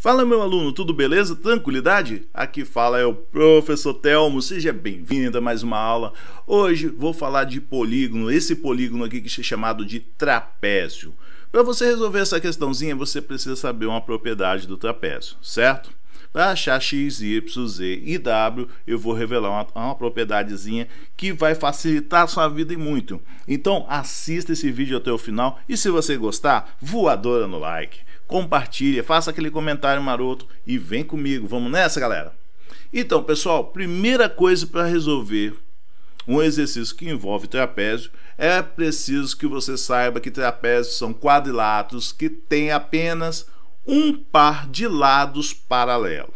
Fala meu aluno, tudo beleza? Tranquilidade? Aqui fala é o professor Telmo, seja bem-vindo a mais uma aula. Hoje vou falar de polígono, esse polígono aqui que é chamado de trapézio. Para você resolver essa questãozinha, você precisa saber uma propriedade do trapézio, certo? Para achar x, y, z e w, eu vou revelar uma, uma propriedadezinha que vai facilitar a sua vida e muito. Então assista esse vídeo até o final e se você gostar, voadora no like compartilha, faça aquele comentário maroto e vem comigo. Vamos nessa, galera? Então, pessoal, primeira coisa para resolver um exercício que envolve trapézio, é preciso que você saiba que trapézios são quadriláteros que têm apenas um par de lados paralelos,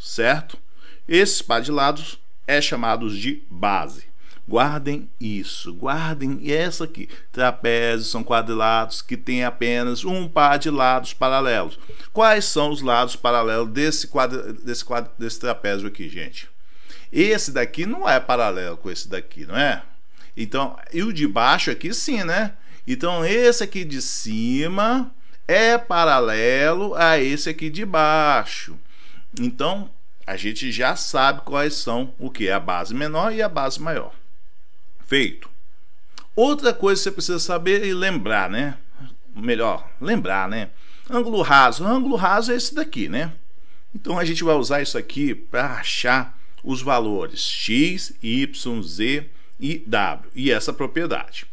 certo? Esses par de lados é chamados de base. Guardem isso, guardem essa aqui. Trapézios são quadrilados que têm apenas um par de lados paralelos. Quais são os lados paralelos desse, quadra, desse, quadra, desse trapézio aqui, gente? Esse daqui não é paralelo com esse daqui, não é? Então, e o de baixo aqui sim, né? Então, esse aqui de cima é paralelo a esse aqui de baixo. Então, a gente já sabe quais são o que é a base menor e a base maior feito. Outra coisa que você precisa saber e lembrar, né? Melhor, lembrar, né? Ângulo raso. Ângulo raso é esse daqui, né? Então a gente vai usar isso aqui para achar os valores x, y, z e w e essa propriedade.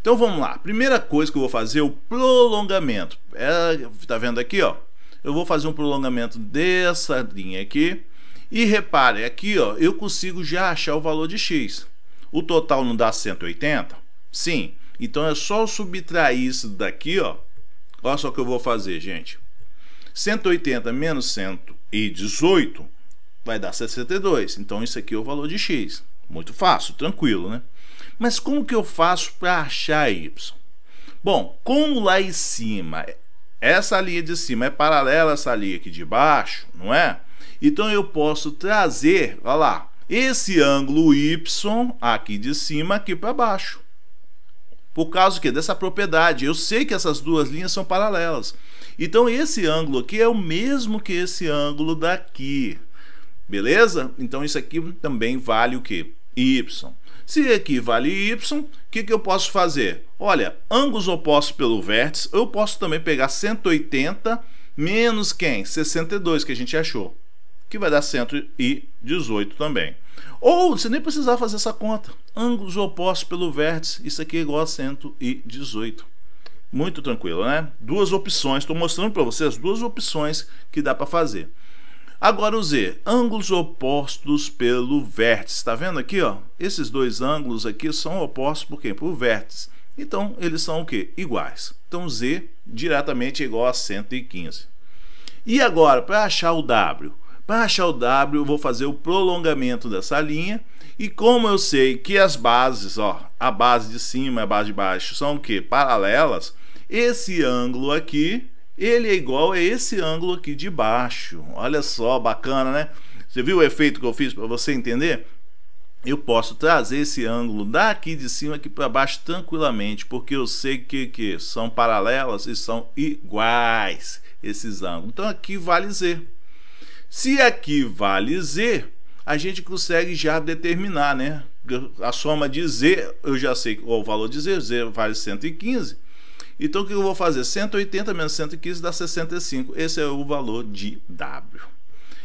Então vamos lá. Primeira coisa que eu vou fazer é o prolongamento. É, tá vendo aqui, ó? Eu vou fazer um prolongamento dessa linha aqui. E repare, aqui ó, eu consigo já achar o valor de x. O total não dá 180? Sim. Então é só subtrair isso daqui, ó. Olha só o que eu vou fazer, gente. 180 menos 118 vai dar 62. Então isso aqui é o valor de x. Muito fácil, tranquilo, né? Mas como que eu faço para achar y? Bom, como lá em cima, essa linha de cima é paralela a essa linha aqui de baixo, não é? Então eu posso trazer, olha lá, esse ângulo y aqui de cima aqui para baixo. Por causa que dessa propriedade, eu sei que essas duas linhas são paralelas. Então esse ângulo aqui é o mesmo que esse ângulo daqui. Beleza? Então isso aqui também vale o que? Y. Se aqui vale Y, o que, que eu posso fazer? Olha, ângulos opostos pelo vértice, eu posso também pegar 180 menos quem? 62, que a gente achou que vai dar 118 também. Ou você nem precisar fazer essa conta. Ângulos opostos pelo vértice, isso aqui é igual a 118. Muito tranquilo, né? Duas opções, estou mostrando para vocês duas opções que dá para fazer. Agora o Z, ângulos opostos pelo vértice. Está vendo aqui? Ó? Esses dois ângulos aqui são opostos por quem? Por vértice. Então, eles são o quê? Iguais. Então, Z diretamente é igual a 115. E agora, para achar o W? Baixa o W, vou fazer o prolongamento dessa linha. E como eu sei que as bases, ó, a base de cima e a base de baixo são o quê? Paralelas. Esse ângulo aqui, ele é igual a esse ângulo aqui de baixo. Olha só, bacana, né? Você viu o efeito que eu fiz para você entender? Eu posso trazer esse ângulo daqui de cima aqui para baixo tranquilamente, porque eu sei que, que são paralelas e são iguais esses ângulos. Então aqui vale Z. Se aqui é vale Z, a gente consegue já determinar, né? A soma de Z, eu já sei qual o valor de Z, Z vale 115. Então o que eu vou fazer? 180 menos 115 dá 65. Esse é o valor de W.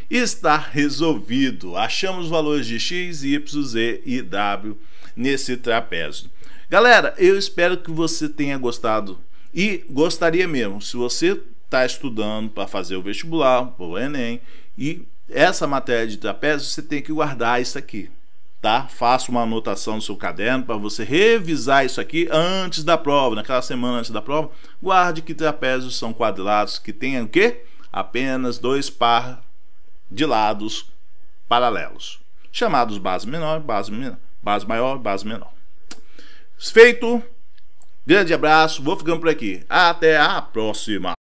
Está resolvido. Achamos os valores de X, Y, Z e W nesse trapézio. Galera, eu espero que você tenha gostado. E gostaria mesmo, se você está estudando para fazer o vestibular, o Enem, e essa matéria de trapézio você tem que guardar isso aqui, tá? Faça uma anotação no seu caderno para você revisar isso aqui antes da prova, naquela semana antes da prova. Guarde que trapézios são quadrados que têm o quê? Apenas dois par de lados paralelos, chamados base menor, base, base maior, base menor. Feito. Grande abraço, vou ficando por aqui. Até a próxima.